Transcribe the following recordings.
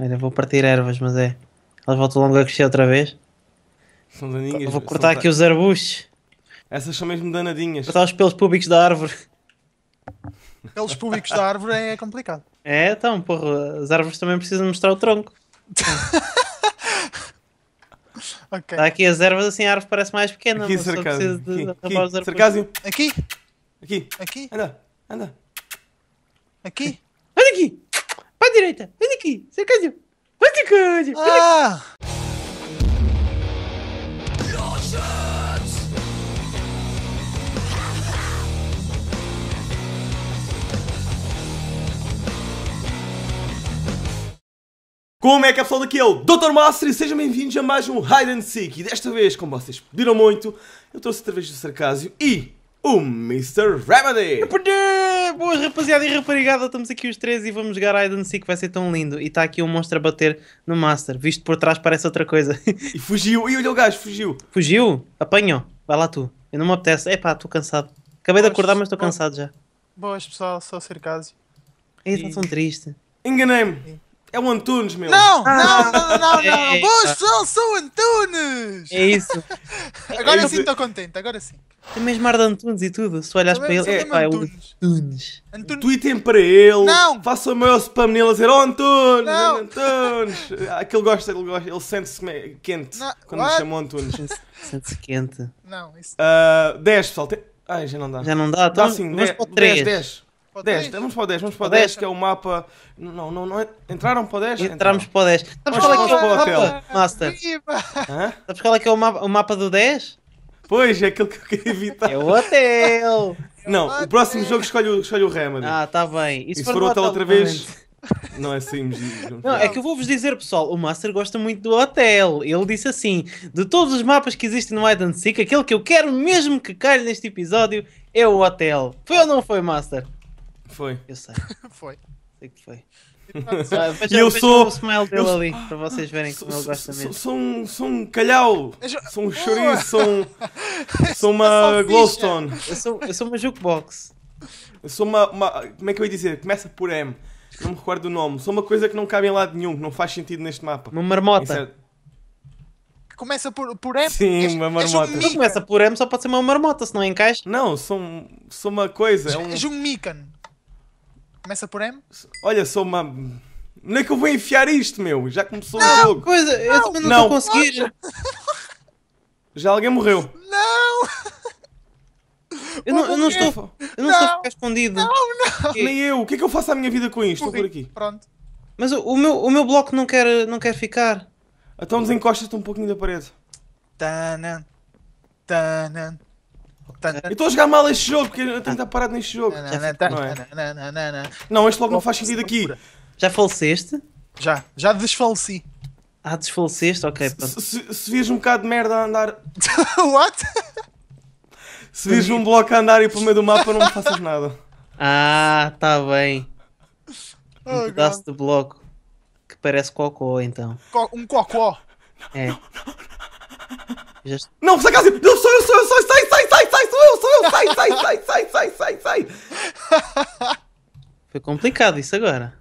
Olha, vou partir ervas, mas é. Elas voltam logo a crescer outra vez. São daninhas. Vou cortar aqui os arbustos. Essas são mesmo danadinhas. Cortar os pelos públicos da árvore. Pelos públicos da árvore é complicado. É, então, porra, as árvores também precisam mostrar o tronco. okay. aqui as ervas, assim, a árvore parece mais pequena. Aqui, sarcasmo. aqui, aqui. sarcasmo. Aqui. Aqui. Aqui. Anda, anda. Aqui. Pra direita! Vem aqui! Cercadinho! Vem de grande! Ah! Como é que é pessoal daqui O Dr. Master e sejam bem-vindos a mais um Hide and Seek e desta vez, como vocês pediram muito, eu trouxe através do Sarcásio e o Mr. Remedy! É boas rapaziada e raparigada, estamos aqui os três e vamos jogar Aiden Seek, vai ser tão lindo. E está aqui um monstro a bater no Master, visto por trás parece outra coisa. E fugiu, e olha o gajo, fugiu. Fugiu? Apanhou, vai lá tu. Eu não me apetece. Epá, estou cansado. Acabei boas, de acordar, mas estou cansado já. Boas pessoal, sou o Ei, está e... tão triste. Enganei-me. É o Antunes, meu. Não, ah. não, não, não, não. Vocês são é. Antunes. É isso. agora sim estou contente, agora sim. Tem mesmo ar de Antunes e tudo. Se olhas para ele, é, pá, é o Antunes. Antunes. Tweetem para ele. Não. Faço o meu spam nele a dizer, oh Antunes, não. Antunes. Ah, aquele gosta, ele gosta. Ele sente-se quente quando me chamam Antunes. Sente-se quente. Não, isso... Uh, ah, 10, pessoal. Ai, já não dá. Já não dá. Dá então, sim, 10, 10. 10, vamos para o 10, vamos para o 10, que é o mapa. Não, não, não é... Entraram para o 10? Entramos para o 10. Sabes qual é que é o mapa, Master? Sabes qual é que é o mapa, o mapa do 10? Pois, é aquilo que eu queria evitar. É o hotel! Não, o próximo jogo escolhe o, escolhe o Remedy. Ah, está bem. E se, e for, o hotel outra vez. Não é saímos. Assim, não, é que eu vou-vos dizer, pessoal, o Master gosta muito do hotel. Ele disse assim: de todos os mapas que existem no Hide Seek, aquele que eu quero mesmo que caia neste episódio é o hotel. Foi ou não foi, Master? Foi. Eu sei. foi. Sei que foi. Ah, vejam, eu sou. o smile dele eu... ali, para vocês verem como ele gosta mesmo. Sou, um, sou um calhau, sou um chorinho, sou, sou uma glowstone. Eu sou, eu sou uma jukebox. Eu sou uma, uma, Como é que eu ia dizer? Começa por M. Não me recordo o nome. Sou uma coisa que não cabe em lado nenhum, que não faz sentido neste mapa. Uma marmota. É- começa por, por M? Sim, uma é marmota. Um não começa por M, só pode ser uma marmota, se não encaixa. Não, sou, sou uma coisa. É um... É um mican. Começa por M? Olha, sou uma. Onde é que eu vou enfiar isto, meu? Já começou não, o jogo. Coisa, não, eu também não, não. Já alguém morreu. Não! Eu não, eu não estou, eu não, não estou a ficar escondido. Não, não. Nem eu. O que é que eu faço à minha vida com isto? Morri. Estou por aqui. Pronto. Mas o, o, meu, o meu bloco não quer, não quer ficar. Então desencosta te um pouquinho da parede. Tanan. Tanan. Eu estou a jogar mal este jogo porque eu tenho que estar parado neste jogo. Não, é? não, não, não, este logo não faz sentido aqui. Já faleceste? Já, já desfaleci. Ah, desfaleceste? Ok, pronto. Se, se, se vires um bocado de merda a andar. What? Se vires um bloco a andar e pelo meio do mapa, não me faças nada. Ah, tá bem. Um oh, pedaço God. de bloco que parece cocó, então. Co um cocó? É. Não, não, não. Just... não sai, Cássio! sai, sai, sai, sai, sai! eu, sou eu, sai, sai, sai, sai, sai, sai, sai. Foi complicado isso agora.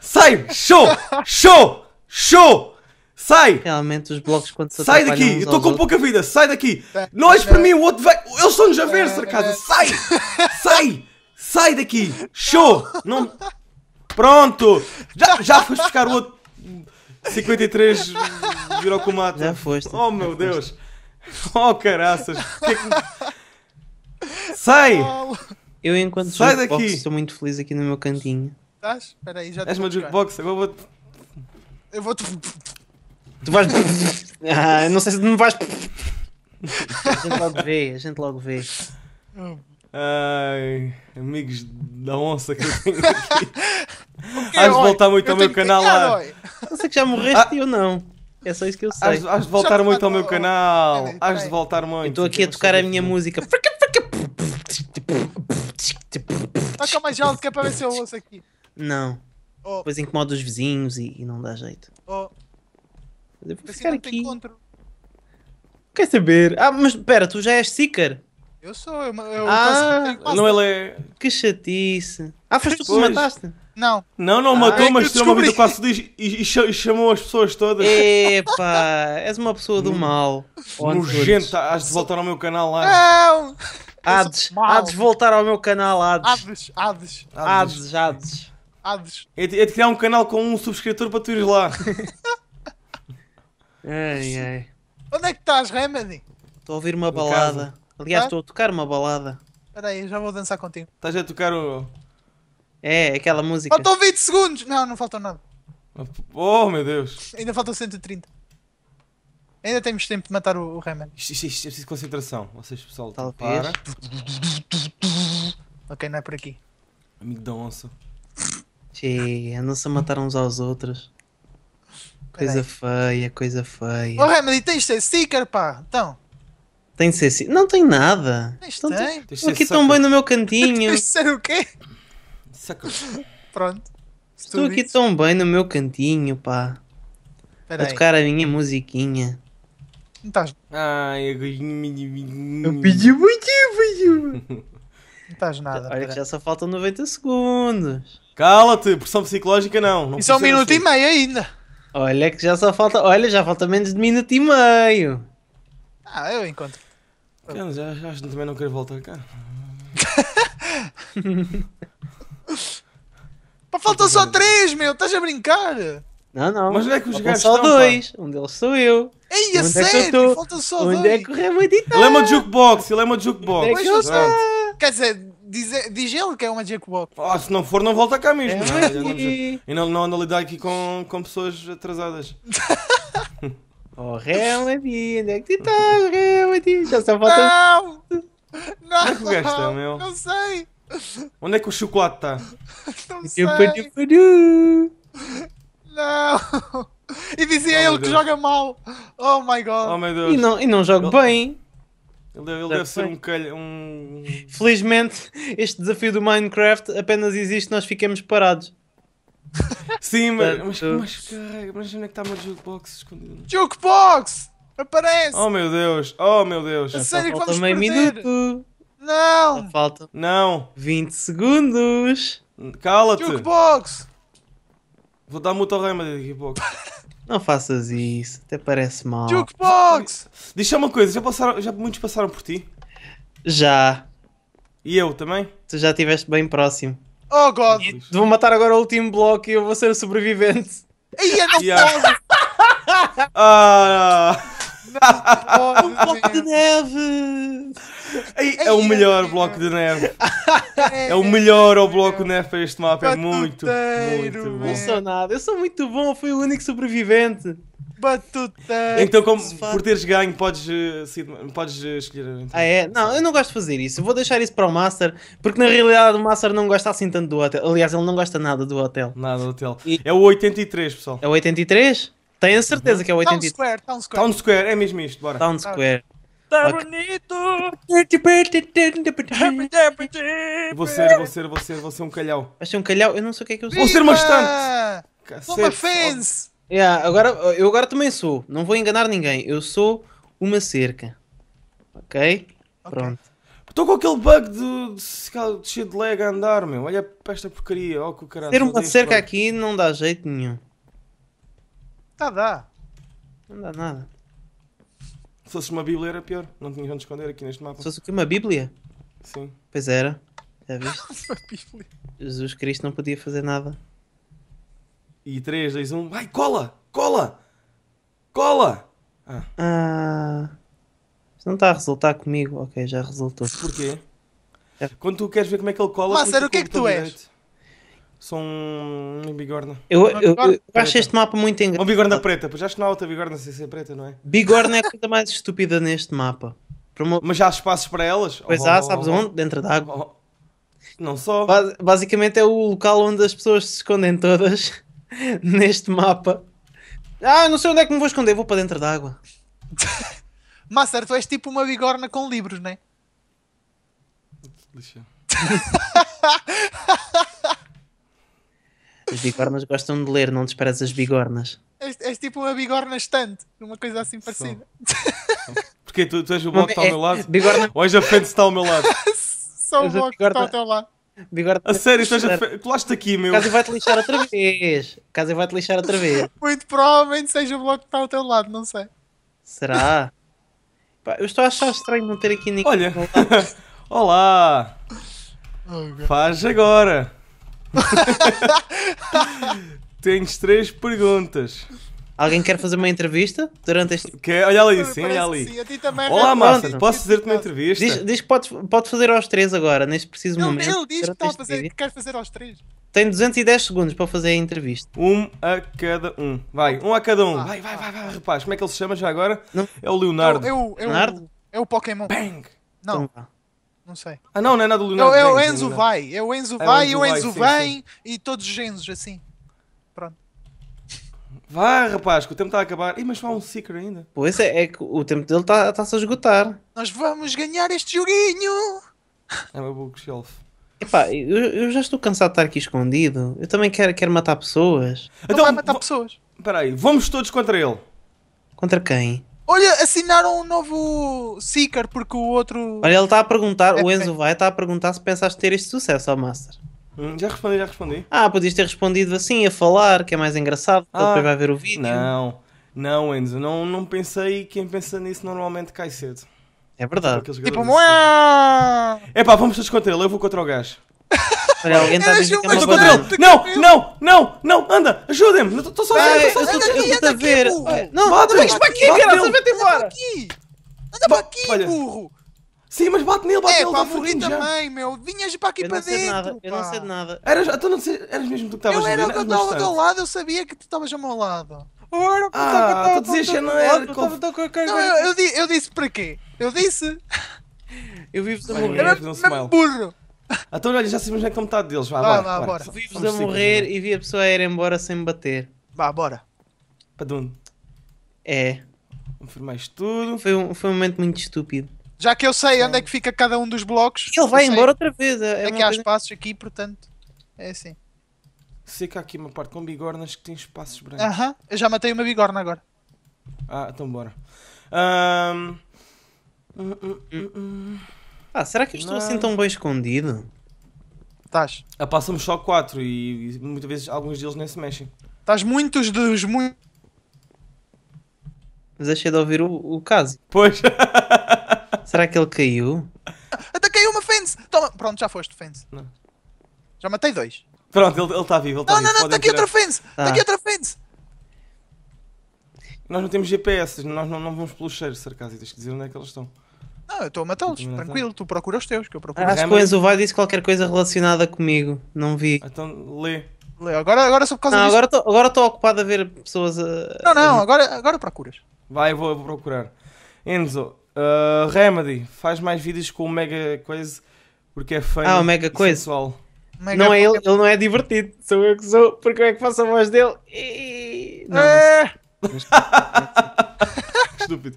Sai, show, show, show. Sai! Realmente os blocos quando se Sai daqui! Eu estou com pouca vida! Sai daqui! não és para mim, o outro vai. eu sou nos a ver, Sai! Sai! Sai daqui! Show! Não... Pronto! Já, já foste buscar o outro. 53 virou com o mato. Já foste. Oh meu Deus! Oh caraças! Que é que... Sai! Eu enquanto Sai jukebox daqui. estou muito feliz aqui no meu cantinho. Estás? Espera aí, já És uma jukebox, agora vou-te... Eu vou-te... Tu vais... ah, não sei se não vais... a gente logo vê, a gente logo vê. Ai, amigos da onça que eu tenho aqui. Hás de voltar muito eu ao meu canal lá. não sei que já morreste ah. e eu não. É só isso que eu sei. Hás, de voltar muito ao meu canal. Hás de voltar muito. Eu estou aqui a tocar a minha música. Toca mais alto que é para ver se eu ouço aqui. Não. Oh. Depois incomoda os vizinhos e, e não dá jeito. Oh. Eu vou ficar aqui. Quer saber? Ah, mas espera, tu já és seeker? Eu sou, eu, eu Ah, não ele é. Que chatice. Ah, foste tu que me mataste? Não. Não, não ah, matou, é mas tirou uma vida quase e, e, e, chamou as pessoas todas. Epá, és uma pessoa do hum. mal. Nojenta, has de voltar ao meu canal lá. Não! Hades, Hades, voltar ao meu canal, Hades. Hades, Hades. Hades, Hades. Hades. É de criar um canal com um subscritor para tu ires lá. Ei, ei. Onde é que estás, Remedy? Estou a ouvir uma balada. Aliás, estou a tocar uma balada. Espera aí, já vou dançar contigo. Estás a tocar o... É, aquela música. Faltam 20 segundos! Não, não faltam nada. Oh, meu Deus. Ainda faltam 130. Ainda temos tempo de matar o, o Rayman. Isto, isto, isto é preciso concentração. Vocês, pessoal, tipo, para. Ok, não é por aqui. Amigo da onça. Sim, andam-se a matar uns aos outros. Coisa feia, coisa feia. Oh, e tens de ser seeker, pá! Então. Tem de ser seeker. Não tem nada. Tens então, tem. Tens aqui tão bem no meu cantinho. Tens de ser o quê? Pronto. Estou aqui tão bem no meu cantinho, pá. Peraí. A tocar a minha musiquinha. Não estás. Ai, eu pedi muito, pedi Não estás nada. Olha que já só faltam 90 segundos. Cala-te, pressão psicológica não. não é um minuto assim. e meio ainda. Olha que já só falta. Olha, já falta menos de minuto e meio. Ah, eu encontro. Eu então, já, já também não quero voltar cá. Pá, faltam só três, meu! Estás a brincar? Não, não. Mas onde é que os gajos estão? Só dois. Pá? Um deles sou eu. Ei, a onde é sério? É Faltam só onde é dois. Onde é que o Remo está? Ele é uma jukebox. Ele é uma jukebox. Onde é que tá? Quer dizer, diz, diz ele que é uma jukebox. Ah, se não for, não volta cá mesmo. É. é. E não, não anda a lidar aqui com, com pessoas atrasadas. oh, Remedy, onde é que tu estás, Remedy? Já só falta... Não! Não! Onde é que o gajo está, meu? Não sei! Onde é que o chocolate está? Não sei! Não! E dizia oh, ele que joga mal! Oh my god! Oh, meu Deus. E, não, e não jogo ele... bem! Ele deve, ele deve ser um calha. Um... Felizmente, este desafio do Minecraft apenas existe, nós ficamos parados. Sim, mas, mas, mas mas onde é que está uma jukebox escondido? Jukebox! Aparece! Oh meu Deus, oh meu Deus! A sério que vamos um minuto! Não! falta. Não! 20 segundos! Cala-te! Jukebox! Vou dar muito daqui de pouco. Não faças isso, até parece mal. Jukebox! Deixa uma coisa, já, passaram, já muitos passaram por ti? Já. E eu também? Tu já estiveste bem próximo. Oh god! E vou matar agora o último bloco e eu vou ser o sobrevivente. Ai, eu não yeah. ah, um bloco de neve! é o melhor bloco de neve. É o melhor o bloco de neve para este mapa. É muito, muito bom. Não sou nada. Eu sou muito bom. Fui o único sobrevivente. Batuteiro. Então, como, por teres ganho, podes, sim, eh, podes eh, escolher. Então. Ah, é? Não, eu não gosto de fazer isso. Vou deixar isso para o Master, porque na realidade o Master não gosta assim tanto do hotel. Aliás, ele não gosta nada do hotel. Nada do hotel. E... É o 83, pessoal. É o 83? Tenho a certeza uhum. que é o 80. Town Square, Town Square. Town Square, é mesmo isto, bora. Town Square. Tá bonito! Vou ser, vou ser, vou ser, vou ser um calhau. Vai ser um calhau? Eu não sei o que é que eu sou. Vou ser uma estante! Uma fence! Yeah, agora, eu agora também sou. Não vou enganar ninguém. Eu sou uma cerca. Ok? Pronto. Estou com aquele bug de, de, de, de leg a andar, meu. Olha para esta porcaria. Oh, que Ter uma cerca aqui não dá jeito nenhum. Tá, dá. Não dá nada. Se fosse uma Bíblia era pior. Não tinha onde esconder aqui neste mapa. Se fosse o quê? Uma Bíblia? Sim. Pois era. Já viste? uma Bíblia. Jesus Cristo não podia fazer nada. E 3, 2, 1. Vai, cola! Cola! Cola! Ah. ah. Isso não está a resultar comigo. Ok, já resultou. Porquê? É. Quando tu queres ver como é que ele cola. Mas sério, o que é que tu és? são um bigorna. Eu, eu, eu acho este mapa muito engraçado. Uma bigorna preta, pois acho que não há outra bigorna sem ser preta, não é? Bigorna é a coisa mais estúpida neste mapa. Uma... Mas há espaços para elas? Pois oh, há, sabes oh, onde? Dentro d'água. Oh, não só. Bas basicamente é o local onde as pessoas se escondem todas neste mapa. Ah, não sei onde é que me vou esconder, vou para dentro água. Massa, tu és tipo uma bigorna com livros, não é? Lixa. As bigornas gostam de ler, não desprezas as bigornas. És, é tipo uma bigorna estante, uma coisa assim parecida. Porque tu, tu és o bloco que está ao é meu lado? Bigorna... Ou és a frente que está ao meu lado? Só o bloco que está ao teu lado. Bigorna... A sério, és a fe... colaste aqui, meu. Caso vai-te lixar outra vez. Caso vai-te lixar outra vez. Muito provavelmente seja o bloco que está ao teu lado, não sei. Será? Pá, eu estou a achar estranho não ter aqui ninguém. Olha, olá! Oh, Faz agora! Tens três perguntas. Alguém quer fazer uma entrevista durante este. Que, olha ali, sim, olha ali. Sim, Olá, é. Márcio, posso fazer-te uma entrevista? Diz, diz que pode, pode fazer aos três agora, neste preciso ele, momento. Ele diz que, está a fazer, que quer fazer aos três. Tem 210 segundos para fazer a entrevista. Um a cada um. Vai, um a cada um. Ah, vai, vai, vai, vai, rapaz. Como é que ele se chama já agora? Não. É o Leonardo. É o, é o, Leonardo? É o Pokémon. Bang! Não. Então, não sei. Ah, não, não é nada do Leonardo. É, é o é Enzo vai. É o Enzo é vai e o Enzo vem e todos os Enzos assim. Pronto. Vá, rapaz, que o tempo está a acabar. Ih, mas há um Seeker ainda. Pois é, é que o tempo dele está-se tá, a esgotar. Nós vamos ganhar este joguinho! É meu bookshelf. Epá, eu, eu já estou cansado de estar aqui escondido. Eu também quero, quero matar pessoas. Então, vai matar pessoas. Espera aí, vamos todos contra ele. Contra quem? Olha, assinaram um novo Seeker porque o outro. Olha, ele está a perguntar, é o Enzo vai está a perguntar se pensaste ter este sucesso ao Master. Hum, já respondi, já respondi. Ah, podias ter respondido assim, a falar, que é mais engraçado, ah, depois vai ver o vídeo. Não, não, Enzo, não, não pensei. Quem pensa nisso normalmente cai cedo. É verdade. Tipo, é pá, vamos todos contra ele, eu vou contra o gajo. Olha, alguém tá é, dizendo que é uma banana. Não, não, não, não, anda, ajudem-me. estou só estou sozinho. Eu estou a ver. Não, bate me para aqui, cara, vai-te embora. Anda para aqui, burro. Sim, mas bate nele, bate é, nele. É, pá, também, meu. Vinhas para aqui para dentro. Eu não sei de nada. Eras, então não sei, eras mesmo tu que estavas a ver. Eu era, eu estava né? ao teu lado, eu sabia que tu estavas ao meu lado. Ora, ah, tu dizias que não era. Eu disse para quê? Eu disse. Eu vivo da é mulher. Era burro. Então, olha, já sabemos como é que está deles. Vá, vá, vá, bora. vi a morrer e vi a pessoa a ir embora sem me bater. Vá, bora. onde? É. Confirmais tudo. Foi um, foi um momento muito estúpido. Já que eu sei é. onde é que fica cada um dos blocos. Ele vai embora outra vez. É, é que há espaços aqui, portanto. É assim. Sei que há aqui uma parte com bigornas que tem espaços brancos. Aham, uh -huh. eu já matei uma bigorna agora. Ah, então bora. Um... Uh -uh ah, será que eu estou assim não. assim tão bem escondido? Estás. Ah, passamos só quatro e, e muitas vezes alguns deles nem se mexem. Estás muitos dos muitos. Mas achei de ouvir o, o caso. Pois. será que ele caiu? Até caiu uma fence! Toma. Pronto, já foste, fence. Não. Já matei dois. Pronto, ele está vivo, ele está vivo. Não, não, não, está aqui outra fence! Está ah. Tá aqui outra fence! Nós não temos GPS, nós não, não vamos pelo cheiro, Sarcasi, tens que dizer onde é que eles estão. Não, eu estou a tipo, matá-los, tranquilo, tu procura os teus, que eu procuro. Ah, acho que o Enzo vai disse qualquer coisa relacionada comigo, não vi. Então lê. Lê, Agora, agora só por causa Não, disso. agora estou agora estou ocupado a ver pessoas a. Uh, não, não, agora, agora procuras. Vai, vou, vou procurar. Enzo, uh, Remedy, faz mais vídeos com o Mega Coisa porque é feio. Ah, o Mega Coisa. Sensual. Mega Não é ele, ele não é divertido. Sou eu que sou, porque eu é que faço a voz dele. E... Não, É. Estúpido.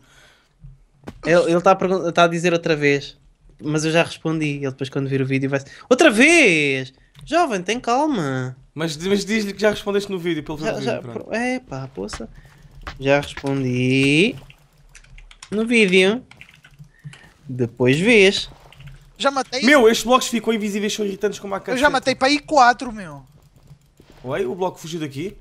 Ele está a, tá a dizer outra vez, mas eu já respondi. Ele depois, quando vir o vídeo, vai Outra vez! Jovem, tem calma. Mas, mas diz-lhe que já respondeste no vídeo, pelo já, já, vídeo, É pá, poça. Já respondi no vídeo. Depois vês. Já matei. Meu, estes blocos ficam invisíveis, são irritantes como a cana? Eu já matei para aí 4, meu. Ué, o bloco fugiu daqui?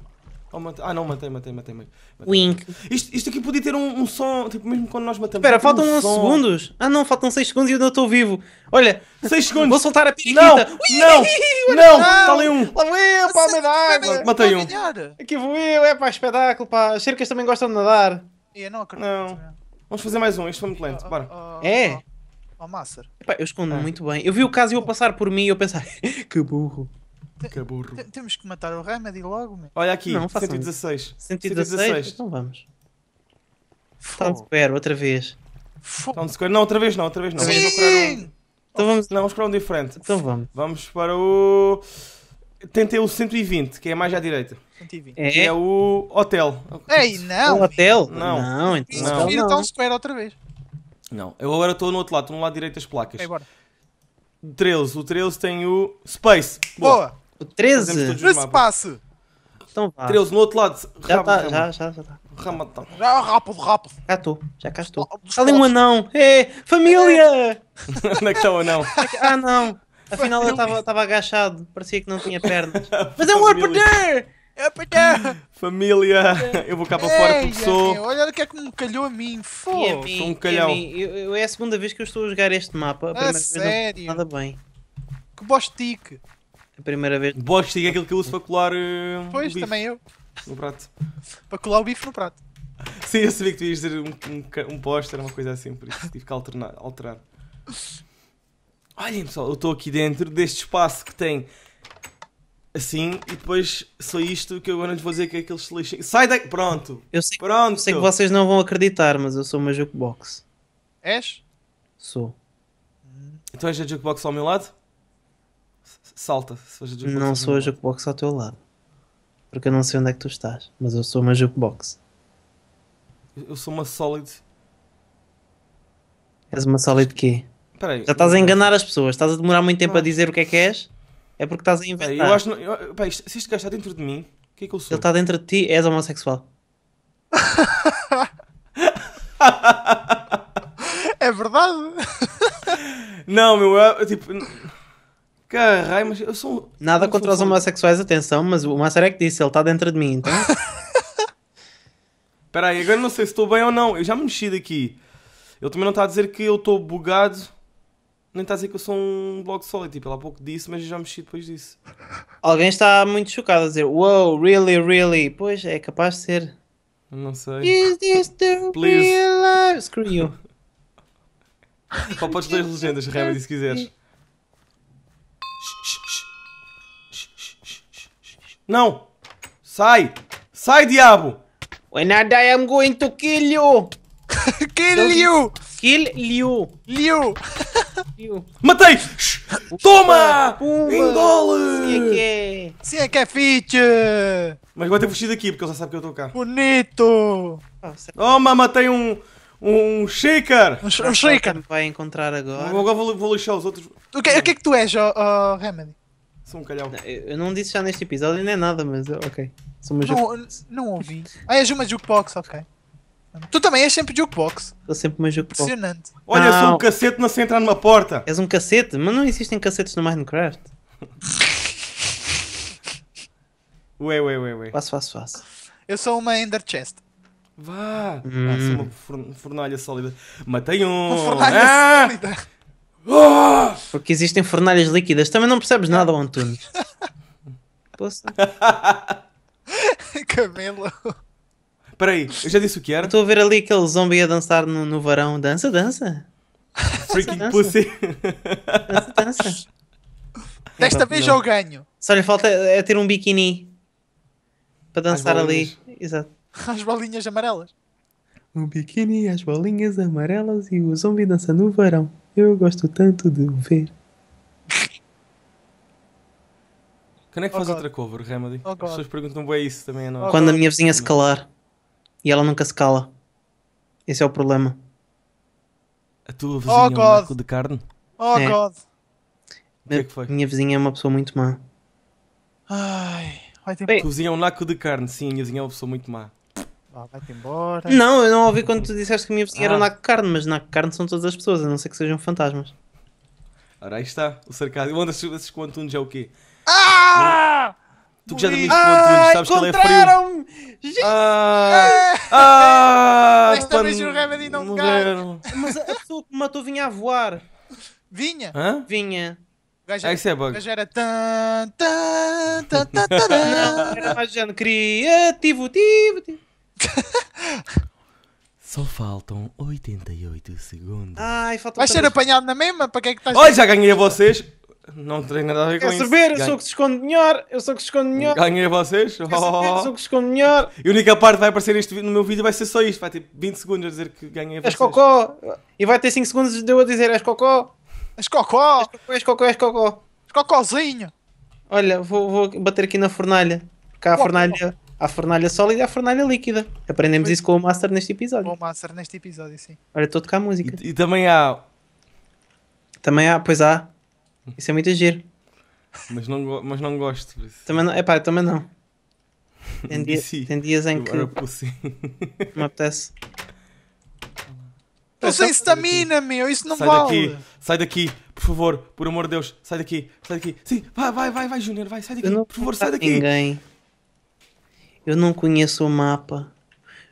Ah, não, matei, matei, matei. matei. Wink. Isto, isto aqui podia ter um, um, som, tipo, mesmo quando nós matamos. Espera, faltam 11 segundos? Ah, não, faltam 6 segundos e eu não estou vivo. Olha, 6 segundos. Vou soltar a periquita. Não, Ui, não, não, não, está ali um. Lá vou eu, pá, me d'água. Matei um. Aqui vou eu, é pá, espetáculo, pá. As cercas também gostam de nadar. Eu não acredito. Não. Vamos fazer mais um, isto foi muito lento, bora. É? Ao Masser. eu escondo muito bem. Eu vi o caso e eu passar por mim e eu pensar, que burro. Que é burro. temos que matar o Remedy logo. Meu. Olha aqui, não, 116. 116. 116? Então vamos. Town Square, outra vez. Town Square, não, outra vez não, outra vez não. Sim! Então vamos... Não, vamos para um diferente. Então vamos. Vamos para o. Tentei o 120, que é mais à direita. 120. É, é o hotel. Ei, não! O hotel? Não. Não, então. Não. Vira Town Square outra vez. Não, eu agora estou no outro lado, estou no lado direito das placas. É, bora. 13, o 13 tem o Space. Boa! Boa. 13? No espaço. Então vá. 13 no outro lado. Já tá, já, já, já tá. tá. Já, rápido, rápido. Já estou, já cá estou. Está ali um anão. É, família! Onde é que está o anão? Ah, não. Afinal eu estava agachado, parecia que não tinha pernas. Mas é um arpenter! Família, é eu vou cá para fora porque sou. Olha o que é que me calhou a mim, foda Sou um calhão. Eu, é a segunda vez que eu estou a jogar este mapa. A, primeira sério? Vez não, nada bem. Que bostique. A primeira vez. Bostiga é aquilo que eu uso para colar. Uh, pois, também eu. No prato. para colar o bife no prato. Sim, eu sabia que tu ias dizer um, um, um póster, uma coisa assim, por isso tive que alternar, alterar. Olhem pessoal, eu estou aqui dentro deste espaço que tem assim e depois só isto que eu agora lhes vou dizer que é aqueles lixos Sai daqui! Pronto! Eu sei, Pronto! Eu sei que vocês não vão acreditar, mas eu sou uma jukebox. És? Sou. Então és a jukebox ao meu lado? salta. Se a não sou a jukebox ao teu lado. Porque eu não sei onde é que tu estás. Mas eu sou uma jukebox. Eu, sou uma solid. És uma solid quê? Já estás a enganar as pessoas. Estás a demorar muito tempo ah. a dizer o que é que és. É porque estás a inventar. Eu acho, eu, se este gajo está dentro de mim, o que é que eu sou? Ele está dentro de ti, és homossexual. é verdade. Não, meu, eu, tipo, Caralho, mas eu sou. Nada eu contra sou os homossexuais, atenção, mas o que disse, ele está dentro de mim, então. Espera aí, agora não sei se estou bem ou não. Eu já me mexi daqui. Ele também não está a dizer que eu estou bugado. Nem está a dizer que eu sou um blog sólido. Tipo, ele há pouco disse, mas eu já mexi depois disso. Alguém está muito chocado a dizer, wow, really, really. Pois, é capaz de ser. Não sei. Is this the Please. real life? Screw you. Só podes ler legendas, Remedy, se quiseres. Não! Sai! Sai, diabo! When I die, I'm é going to kill you! kill you! Kill you! Liu! Liu! Matei! Toma! Pumba. Engole! Se é que é! Se é que é fit! Mas vou ter fugir aqui porque ele já sabe que eu estou cá. Bonito! Ah, Toma, matei um. Um shaker! Um, um shaker! Vai encontrar agora. Agora vou, vou lixar os outros. O que, o que é que tu és, oh, oh Remedy? Sou um calhau. Eu não disse já neste episódio nem é nada, mas eh, ok. Sou uma não, não ouvi. Ah, és uma jukebox, ok. Tu também és sempre jukebox. Sou sempre uma jukebox. Impressionante. Olha, não. sou um cacete, não sei entrar numa porta. És um cacete? Mas não existem cacetes no Minecraft. ué, ué, ué, ué. Faço, faço, faço. Eu sou uma Ender Chest. Vá! Hum. Ah, sou uma fornalha sólida. Matei um! Uma fornalha ah! sólida! Porque existem fornalhas líquidas. Também não percebes nada, Antunes. Cabelo. Espera aí, eu já disse o que era? Estou a ver ali aquele zombie a dançar no, no varão. Dança, dança. Freaking dança, pussy. Dança, dança. Desta então, vez eu ganho. Só lhe falta é, é ter um biquíni para dançar ali. Exato. As bolinhas amarelas. Um biquíni, as bolinhas amarelas e o zombie dança no varão. Eu gosto tanto de ver. Quando é que faz oh, outra cover, Remedy? Oh, As pessoas perguntam bem isso também não? É? Oh, Quando a minha vizinha se calar. E ela nunca se cala. Esse é o problema. A tua oh, vizinha oh, é um naco de carne? Oh, é. God! O que é que foi? Minha vizinha é uma pessoa muito má. Ai, vai ter... Bem, a tua vizinha é um naco de carne, sim. A minha vizinha é uma pessoa muito má vai-te embora. Não, eu não ouvi quando tu disseste que a minha vizinha ah. era Naco Carne, mas Naco Carne são todas as pessoas, a não ser que sejam fantasmas. Ora, aí está, o sarcasmo. Onde esses quantunos é o quê? Ah! Tu que já dormiste ah, sabes que ele é frio. Gente! Ah, ah, Desta ah! vez o Remedy não me cai. Mas a pessoa que matou vinha a voar. Vinha? Hã? Vinha. Gajo ah, isso é bug. O gajo era. Tan, tan, tan, tan, tan, era mais género criativo, tivo, tivo. Só faltam 88 segundos. Ai, Vais ser apanhado na mesma? Para que é que estás. Olha, já ganhei a vocês. Não tenho nada a ver com Quer isso. saber? Eu sou o que se esconde melhor. Eu sou o que se esconde melhor. Ganhei a vocês. Oh. Eu sou o que se esconde melhor. E a única parte que vai aparecer neste no meu vídeo vai ser só isto. Vai ter 20 segundos a dizer que ganhei a És As cocó. E vai ter 5 segundos de eu a dizer és cocó. És cocó, És cocó, és cocó. és cocózinho. Olha, vou, vou bater aqui na fornalha. Cá a fornalha Há fornalha sólida e há fornalha líquida. Aprendemos isso com o Master neste episódio. Com o Master neste episódio, sim. Olha, estou a tocar música. E, e, também há. Também há, pois há. Isso é muito giro. Mas não, mas não gosto. Também não, epá, também não. Tem, dia, tem dias em Agora que. Me apetece. Estou sem estamina, meu, isso não sai vale. Daqui, sai daqui, por favor, por amor de Deus, sai daqui, sai daqui. Sim, vai, vai, vai, vai, Júnior, vai, sai daqui, por favor, sai daqui. Ninguém. Eu não conheço o mapa.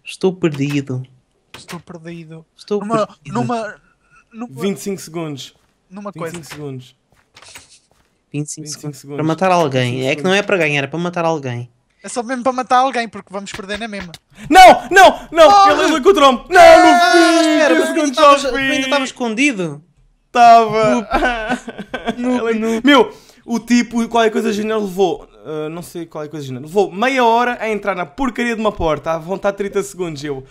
Estou perdido. Estou perdido. Estou numa, perdido. Numa, numa, 25 segundos. Numa 25 coisa. segundos. 25, 25 segundos. segundos. Para matar alguém. É que não é para ganhar, é para matar alguém. É só mesmo para matar alguém, porque vamos perder na mesma. Não, não, não! Oh! Ele ainda encontrou-me! Não, ah, não fiz! Espera, tu ainda, Não tu ainda estava escondido? Estava. No... no... Meu, o tipo, a coisa genial levou ah, não sei qual é a coisa de Vou meia hora a entrar na porcaria de uma porta, à vontade de 30 segundos. E eu,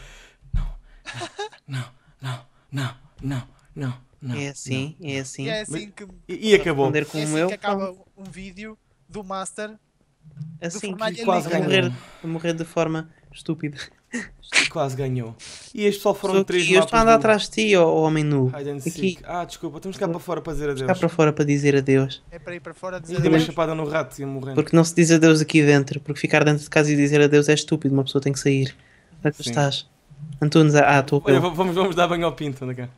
não, não, não, não, não, não. não é assim, não, é assim. E, é assim que, e, e acabou. É assim que acaba um vídeo do Master assim, do quase morrer, morrer de forma estúpida. E quase ganhou. E este só foram 3 três E Eu estou a andar atrás de ti, ó homem nu. aqui Ah, desculpa, temos que cá para fora para dizer adeus. Cá para fora para dizer adeus. É para ir para fora dizer e adeus. E uma chapada no rato e morrendo. Porque não se diz adeus aqui dentro. Porque ficar dentro de casa e dizer adeus é estúpido. Uma pessoa tem que sair. Onde é que estás? Antunes, ah, estou vamos, vamos dar banho ao Pinto. Anda cá.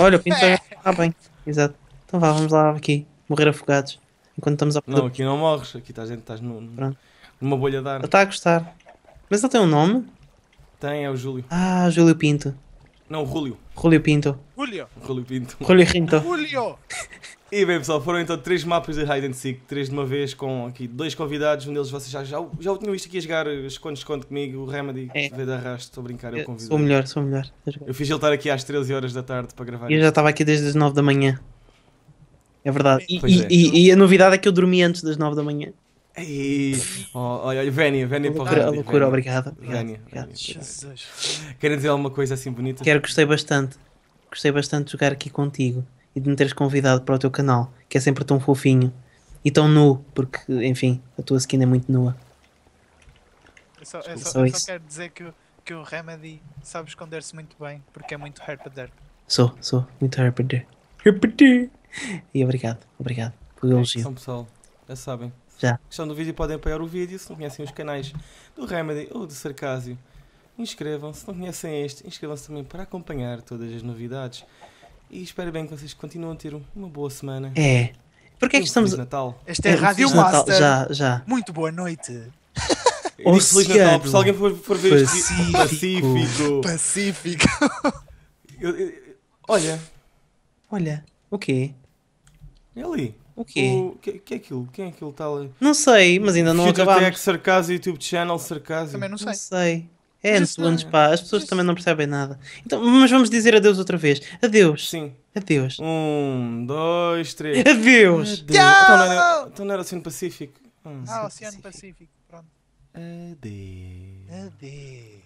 Olha, o Pinto já está bem. Exato. Então vá, vamos lá aqui. Morrer afogados. Enquanto estamos a Não, aqui não morres. Aqui estás, estás no, numa bolha de ar. está a gostar. Mas ele tem um nome? Tem, é o Júlio. Ah, Júlio Pinto. Não, o Rúlio. Rúlio Pinto. Rúlio. Rúlio Pinto. Rúlio Pinto. Rúlio. E bem pessoal, foram então três mapas de Hide and Seek, três de uma vez, com aqui dois convidados, um deles vocês já, já, já o tinham visto aqui a jogar esconde-esconde eh, comigo, o Remedy, é. veio de arrasto, estou a brincar, eu, eu convido. Sou melhor, sou melhor. Eu fiz ele estar aqui às 13 horas da tarde para gravar. eu já estava aqui desde as 9 da manhã. É verdade. E, e, é. e, e a novidade é que eu dormi antes das 9 da manhã olha, Vénia, Vénia para o Rádio. Loucura, Vénia. obrigado. Vénia, Quero dizer alguma coisa assim bonita? Quero, gostei bastante. Gostei bastante de jogar aqui contigo e de me teres convidado para o teu canal, que é sempre tão fofinho e tão nu, porque, enfim, a tua skin é muito nua. Eu só, eu só, eu só quero dizer que, que o Remedy sabe esconder-se muito bem, porque é muito herpader. Sou, sou, muito herpader. Herpader! E obrigado, obrigado pelo elogio. São pessoal, já sabem. Já. Questão do vídeo, podem apoiar o vídeo. Se não conhecem os canais do Remedy ou do Sarcásio, inscrevam-se. Se não conhecem este, inscrevam-se também para acompanhar todas as novidades. E espero bem que vocês continuem a ter uma boa semana. É. Porquê é que estamos. Natal. Esta é, é Rádio Natal. Master. Já, já. Muito boa noite. Oceano. Feliz Natal, se alguém for, for ver Pacífico. Pacífico. Pacífico. eu, eu, olha. Olha. O okay. quê? É ali. O quê? O que, que é aquilo? Quem é aquele tal? ali? não sei, mas ainda não Future acabámos. Tech, Sarcasmo, YouTube Channel, Sarcasmo. Também não sei. Não sei. É antes é- pá. As pessoas também não percebem nada. Então, mas vamos dizer adeus outra vez. Adeus. Sim. Adeus. Um, dois, três. Adeus. Então Tchau! Então, não era, Oceano Pacífico. Hum. ah, Oceano Pacífico. Pacífico. Pronto. Adeus. Adeus.